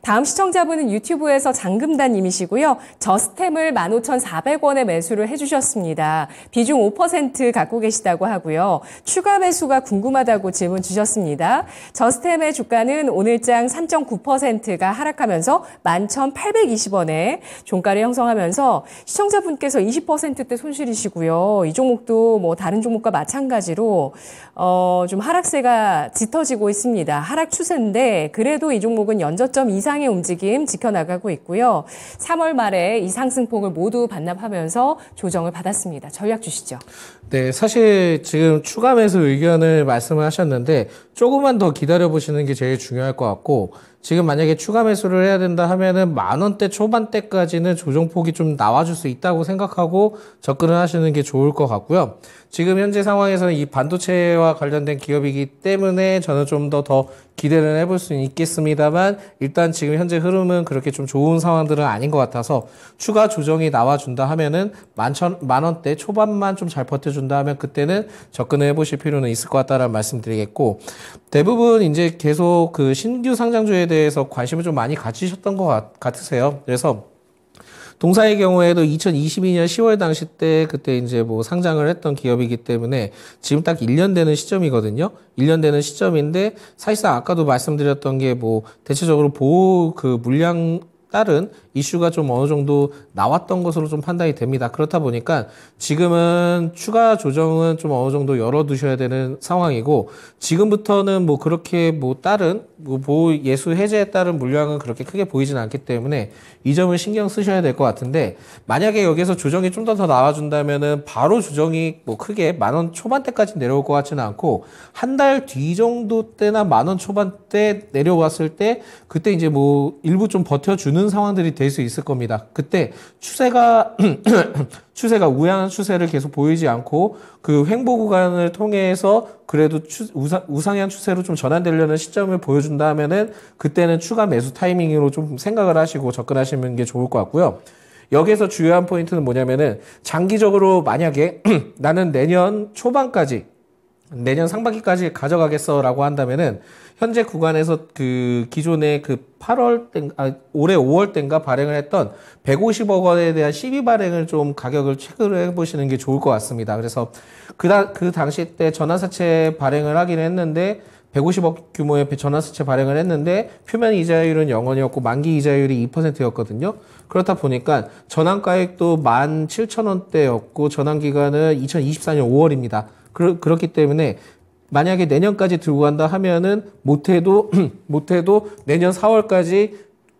다음 시청자분은 유튜브에서 장금단님이시고요. 저스템을 15,400원에 매수를 해주셨습니다. 비중 5% 갖고 계시다고 하고요. 추가 매수가 궁금하다고 질문 주셨습니다. 저스템의 주가는 오늘장 3.9%가 하락하면서 11,820원에 종가를 형성하면서 시청자분께서 20%대 손실이시고요. 이 종목도 뭐 다른 종목과 마찬가지로 어좀 하락세가 짙어지고 있습니다. 하락 추세인데 그래도 이 종목은 연 전저점 이상의 움직임 지켜나가고 있고요. 3월 말에 이 상승폭을 모두 반납하면서 조정을 받았습니다. 전략 주시죠. 네, 사실 지금 추가 매수 의견을 말씀을 하셨는데 조금만 더 기다려 보시는 게 제일 중요할 것 같고 지금 만약에 추가 매수를 해야 된다 하면은 만 원대 초반대까지는 조정폭이 좀 나와줄 수 있다고 생각하고 접근을 하시는 게 좋을 것 같고요. 지금 현재 상황에서는 이 반도체와 관련된 기업이기 때문에 저는 좀 더더 더 기대를 해볼 수는 있겠습니다만 일단 지금 현재 흐름은 그렇게 좀 좋은 상황들은 아닌 것 같아서 추가 조정이 나와준다 하면은 만천 만 원대 초반만 좀 잘 버텨준다 하면 그때는 접근을 해보실 필요는 있을 것 같다라는 말씀드리겠고 대부분 이제 계속 그 신규 상장주에 대해 대해서 관심을 좀 많이 가지셨던 것 같, 같으세요. 그래서 동사의 경우에도 2022년 10월 당시 때 그때 이제 뭐 상장을 했던 기업이기 때문에 지금 딱 1년 되는 시점이거든요. 1년 되는 시점인데 사실상 아까도 말씀드렸던 게 뭐 대체적으로 보호 그 물량 따른 이슈가 좀 어느 정도 나왔던 것으로 좀 판단이 됩니다. 그렇다 보니까 지금은 추가 조정은 좀 어느 정도 열어두셔야 되는 상황이고 지금부터는 뭐 그렇게 뭐 다른 뭐 보호 예수 해제에 따른 물량은 그렇게 크게 보이진 않기 때문에 이 점은 신경 쓰셔야 될 것 같은데 만약에 여기서 에 조정이 좀 더 더 나와준다면은 바로 조정이 뭐 크게 만원 초반대까지 내려올 것 같지는 않고 한 달 뒤 정도 때나 만원 초반대 내려왔을 때 그때 이제 뭐 일부 좀 버텨주는 오는 상황들이 될 수 있을 겁니다. 그때 추세가 추세가 우회하는 추세를 계속 보이지 않고 그 횡보 구간을 통해서 그래도 추, 우상, 우상향 추세로 좀 전환되려는 시점을 보여준다면은 그때는 추가 매수 타이밍으로 좀 생각을 하시고 접근하시는 게 좋을 것 같고요. 여기에서 주요한 포인트는 뭐냐면은 장기적으로 만약에 나는 내년 초반까지 내년 상반기까지 가져가겠어라고 한다면은 현재 구간에서 그기존에그 8월 땐 아, 올해 5월 땐가 발행을 했던 150억 원에 대한 시비 발행을 좀 가격을 체크를 해보시는 게 좋을 것 같습니다. 그래서 그다 그 당시 때 전환사채 발행을 하긴 했는데 150억 규모의 전환사채 발행을 했는데 표면 이자율은 0원이었고 만기 이자율이 2%였거든요. 그렇다 보니까 전환가액도 17,000원대였고 전환기간은 2024년 5월입니다. 그러, 그렇기 때문에 만약에 내년까지 들고 간다 하면은 못해도 못해도 내년 4월까지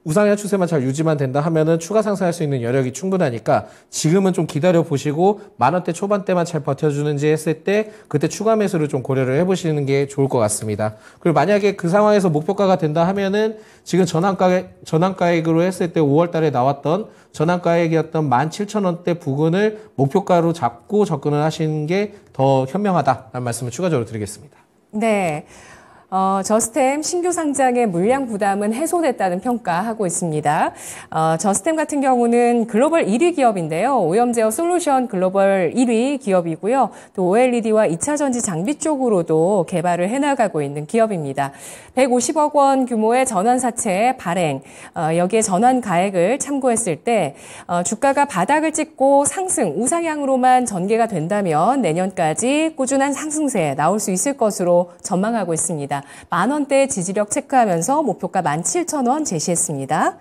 우상향 추세만 잘 유지만 된다 하면은 추가 상승할 수 있는 여력이 충분하니까 지금은 좀 기다려 보시고 만 원대 초반대만 잘 버텨주는지 했을 때 그때 추가 매수를 좀 고려를 해보시는 게 좋을 것 같습니다. 그리고 만약에 그 상황에서 목표가가 된다 하면은 지금 전환가액 전환가액으로 했을 때 5월달에 나왔던 전환가액이었던 17,000원대 부근을 목표가로 잡고 접근을 하시는 게 더 현명하다라는 말씀을 추가적으로 드리겠습니다. 네. 어, 저스템 신규 상장의 물량 부담은 해소됐다는 평가하고 있습니다. 어, 저스템 같은 경우는 글로벌 1위 기업인데요. 오염 제어 솔루션 글로벌 1위 기업이고요. 또 OLED와 2차 전지 장비 쪽으로도 개발을 해나가고 있는 기업입니다. 150억 원 규모의 전환 사채 발행, 어, 여기에 전환 가액을 참고했을 때 어, 주가가 바닥을 찍고 상승, 우상향으로만 전개가 된다면 내년까지 꾸준한 상승세 나올 수 있을 것으로 전망하고 있습니다. 만 원대 지지력 체크하면서 목표가 17,000원 제시했습니다.